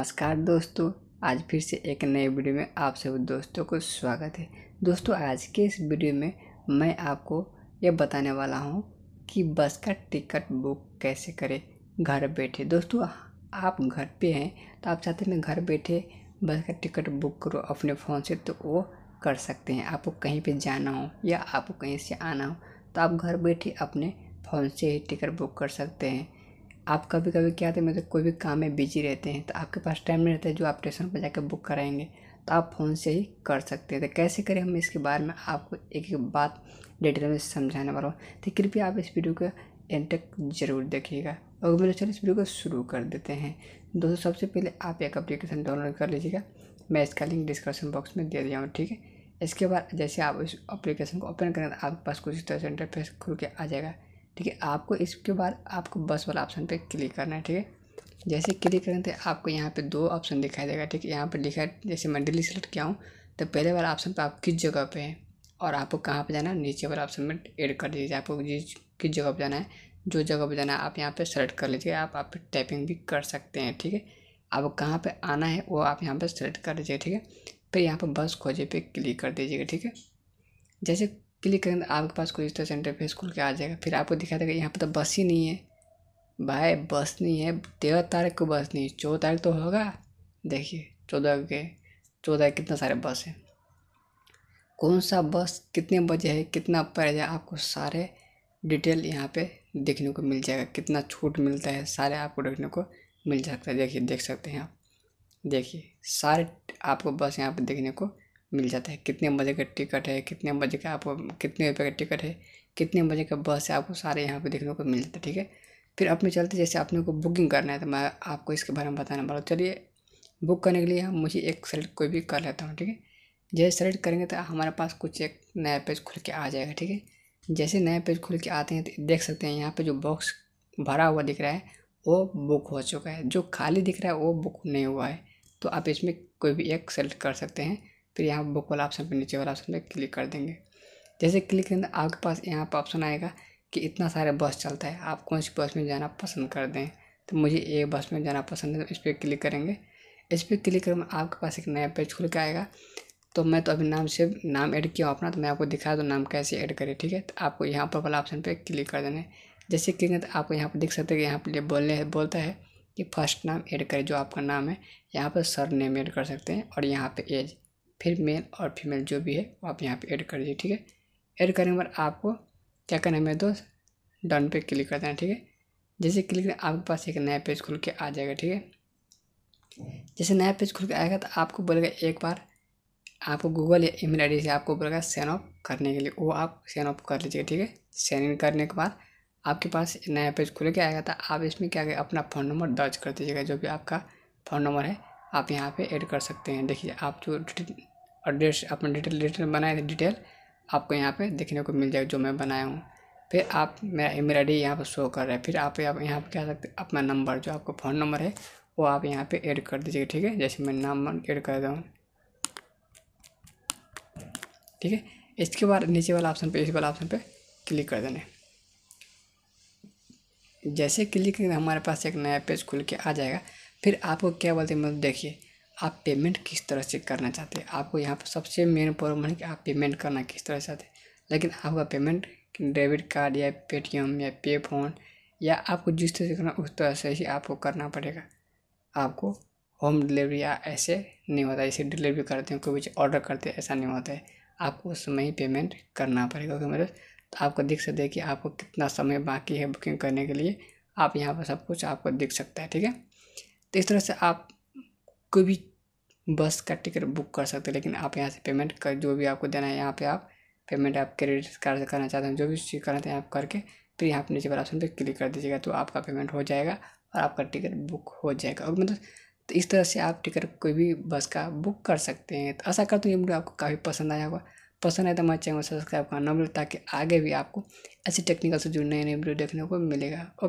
नमस्कार दोस्तों आज फिर से एक नए वीडियो में आप सभी दोस्तों को स्वागत है दोस्तों आज के इस वीडियो में मैं आपको ये बताने वाला हूँ कि बस का टिकट बुक कैसे करें घर बैठे दोस्तों आप घर पे हैं तो आप चाहते हैं घर बैठे बस का टिकट बुक करो अपने फ़ोन से तो वो कर सकते हैं आपको कहीं पर जाना हो या आपको कहीं से आना हो तो आप घर बैठे अपने फ़ोन से ही टिकट बुक कर सकते हैं आप कभी कभी क्या होता मतलब कोई भी काम में बिजी रहते हैं तो आपके पास टाइम नहीं रहता है जो आप स्टेशन पर जाकर बुक कराएंगे तो आप फ़ोन से ही कर सकते हैं तो कैसे करें हम इसके बारे में आपको एक एक बात डिटेल में समझाने वाला हूँ तो कृपया आप इस वीडियो का एंड तक जरूर देखिएगा और मेरे चलो इस वीडियो को शुरू कर देते हैं दोस्तों सबसे पहले आप एक अप्लीकेशन डाउनलोड कर लीजिएगा मैं इसका लिंक डिस्क्रिप्शन बॉक्स में दे दिया हूँ ठीक है इसके बाद जैसे आप इस अप्लीकेशन को ओपन करेंगे तो आपके पास कुछ तरह से इंटरफेस खुल के आ जाएगा ठीक है आपको इसके बाद आपको बस वाला ऑप्शन पे क्लिक करना है ठीक है जैसे क्लिक करें तो आपको यहाँ पे दो ऑप्शन दिखाई देगा ठीक है यहाँ पर लिखा है जैसे मैं दिल्ली सेलेक्ट किया हूँ तो पहले वाला ऑप्शन पर आप किस जगह पर हैं और आपको कहाँ पर जाना है नीचे वाला ऑप्शन में एड कर दीजिए आपको जिस किस जगह पर जाना है जो जगह पर जाना है आप यहाँ पर सेलेक्ट कर लीजिए आप आप टाइपिंग भी कर सकते हैं ठीक है अब कहाँ पे आना है वो आप यहाँ पे सेलेक्ट कर दीजिए ठीक है फिर यहाँ पर बस खोजे पे क्लिक कर दीजिएगा ठीक है जैसे क्लिक करेंगे तो आपके पास कुछ इस तरह फेस खुल के आ जाएगा फिर आपको दिखा देगा यहाँ पर तो बस ही नहीं है भाई बस नहीं है तेरह तारीख को बस नहीं है चौदह तारीख तो होगा देखिए चौदह के चौदह कितना सारे बस है कौन सा बस कितने बजे है कितना प्राइज है आपको सारे डिटेल यहाँ पे देखने को मिल जाएगा कितना छूट मिलता है सारे आपको देखने को मिल जाता है देखिए देख सकते हैं आप देखिए सारे आपको बस यहाँ पे देखने को मिल जाता है कितने बजे का टिकट है कितने बजे का आपको कितने रुपये का टिकट है कितने बजे का बस है आपको सारे यहाँ पे देखने को मिल जाता है ठीक है फिर अपने चलते जैसे आपने को बुकिंग करना है तो मैं आपको इसके बारे में बताने वाला चलिए बुक करने के लिए हम मुझे एक सेलेक्ट कोई भी कर लेता हूँ ठीक है जैसे सेलेक्ट करेंगे तो हमारे पास कुछ एक नया पेज खुल के आ जाएगा ठीक है जैसे नया पेज खुल के आते हैं तो देख सकते हैं यहाँ पर जो बॉक्स भरा हुआ दिख रहा है वो बुक हो चुका है जो खाली दिख रहा है वो बुक नहीं हुआ है तो आप इसमें कोई भी एक सेलेक्ट कर सकते हैं फिर यहाँ बुक वाला ऑप्शन पर नीचे वाला ऑप्शन पर क्लिक कर देंगे जैसे क्लिक करेंगे आपके पास यहाँ पर ऑप्शन आएगा कि इतना सारे बस चलता है आप कौन सी बस में जाना पसंद कर दें तो मुझे एक बस में जाना पसंद है तो इस पर क्लिक करेंगे इस पर क्लिक कर आपके पास एक नया पेज खुल के आएगा तो मैं तो अभी नाम से नाम ऐड किया अपना तो मैं आपको दिखा दूँ नाम कैसे ऐड करें ठीक है तो आपको यहाँ पर वाला ऑप्शन पर क्लिक कर देना है जैसे क्लिक करें तो आपको यहाँ पर देख सकते हैं कि यहाँ पर बोलने बोलता है कि फर्स्ट नाम ऐड करें जो आपका नाम है यहाँ पर सर नेम ऐड कर सकते हैं और यहाँ पर एज फिर मेल और फीमेल जो भी है वो आप यहाँ पे ऐड कर दीजिए ठीक है ऐड करने के बाद आपको क्या करना है मेरे दोस्त डन पे क्लिक कर देना ठीक है जैसे क्लिक करें आपके पास एक नया पेज खुल के आ जाएगा ठीक है जैसे नया पेज खुल के आएगा तो आपको बोलेगा एक बार आपको गूगल या ईमेल डी से आपको बोलेगा सैन ऑफ करने के लिए वो आप सैन ऑफ कर लीजिएगा ठीक है सैन इन करने के बाद आपके पास नया पेज खुल के आएगा तो आप इसमें क्या अपना फ़ोन नंबर दर्ज कर दीजिएगा जो भी आपका फ़ोन नंबर है आप यहाँ पे ऐड कर सकते हैं देखिए आप जो डिटेल एड्रेस अपना डिटेल डिटेल बनाए थे डिटेल आपको यहाँ पे देखने को मिल जाएगा जो मैं बनाया हूँ फिर आप मेरा मेरा डी यहाँ पर शो कर रहा है फिर आप यहाँ पर क्या सकते हैं अपना नंबर जो आपका फ़ोन नंबर है वो आप यहाँ पर ऐड कर दीजिएगा ठीक है जैसे मैं नाम ऐड कर दूँ ठीक है इसके बाद नीचे वाला ऑप्शन पर इस वाला ऑप्शन पर क्लिक कर देना जैसे क्लिक करेंगे हमारे पास एक नया पेज खुल के आ जाएगा फिर आपको क्या बोलते हैं मतलब देखिए आप पेमेंट किस तरह से करना चाहते हैं आपको यहाँ पर सबसे मेन प्रॉब्लम है कि आप पेमेंट करना किस तरह से चाहते हैं लेकिन आपका पेमेंट डेबिट कार्ड या पेटीएम या पे फोन या आपको जिस तरह से करना उस तरह से ही आपको करना पड़ेगा आपको होम डिलीवरी या ऐसे नहीं होता ऐसे डिलीवरी करते हैं कोई भी ऑर्डर करते हैं ऐसा नहीं होता है आपको उस समय ही पेमेंट करना पड़ेगा क्योंकि मतलब तो आपको दिख सकते हैं कि आपको कितना समय बाकी है बुकिंग करने के लिए आप यहाँ पर सब कुछ आपको दिख सकता है ठीक है तो इस तरह से आप कोई भी बस का टिकट बुक कर सकते हैं लेकिन आप यहाँ से पेमेंट कर जो भी आपको देना है यहाँ पे आप पेमेंट आप क्रेडिट कार्ड से करना चाहते हैं जो भी चीज़ करना चाहते हैं आप करके फिर यहाँ पर नीचे वाला ऑप्शन पर क्लिक कर दीजिएगा तो आपका पेमेंट हो जाएगा और आपका टिकट बुक हो जाएगा और मतलब तो इस तरह से आप टिकट कोई भी बस का बुक कर सकते हैं तो ऐसा करते तो हैं ये वीडियो आपको काफ़ी पसंद आया होगा पसंद आए तो हमारे चैनल सब्सक्राइब करना ना ताकि आगे भी आपको ऐसी टेक्निकल से जुड़े नए नए वीडियो देखने को मिलेगा और